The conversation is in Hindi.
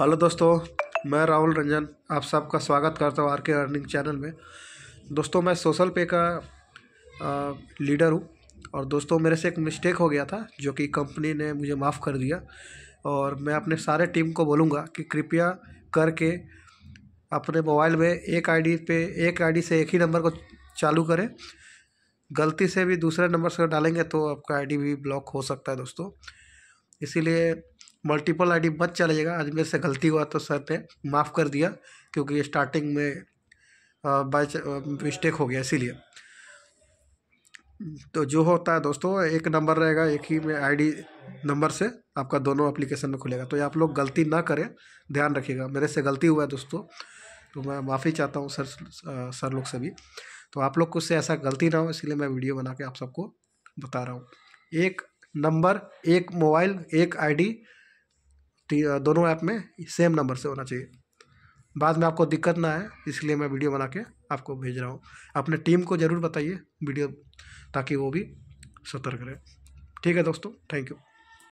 हेलो दोस्तों मैं राहुल रंजन आप सबका स्वागत करता हूँ आर के अर्निंग चैनल में दोस्तों मैं सोशल पे का आ, लीडर हूँ और दोस्तों मेरे से एक मिस्टेक हो गया था जो कि कंपनी ने मुझे माफ़ कर दिया और मैं अपने सारे टीम को बोलूँगा कि कृपया करके अपने मोबाइल में एक आईडी पे एक आईडी से एक ही नंबर को चालू करें गलती से भी दूसरे नंबर से डालेंगे तो आपका आईडी भी ब्लॉक हो सकता है दोस्तों इसीलिए मल्टीपल आईडी बच चला जाएगा आज मेरे से गलती हुआ तो सर ने माफ़ कर दिया क्योंकि स्टार्टिंग में बाय मिस्टेक हो गया इसीलिए तो जो होता है दोस्तों एक नंबर रहेगा एक ही में आईडी नंबर से आपका दोनों एप्लीकेशन में खुलेगा तो ये आप लोग गलती ना करें ध्यान रखिएगा मेरे से गलती हुआ है दोस्तों तो मैं माफ़ी चाहता हूँ सर सर लोग से भी तो आप लोग कुछ से ऐसा गलती ना हो इसलिए मैं वीडियो बना के आप सबको बता रहा हूँ एक नंबर एक मोबाइल एक आईडी दोनों ऐप में सेम नंबर से होना चाहिए बाद में आपको दिक्कत ना आए इसलिए मैं वीडियो बना के आपको भेज रहा हूँ अपने टीम को ज़रूर बताइए वीडियो ताकि वो भी सतर्क रहे ठीक है दोस्तों थैंक यू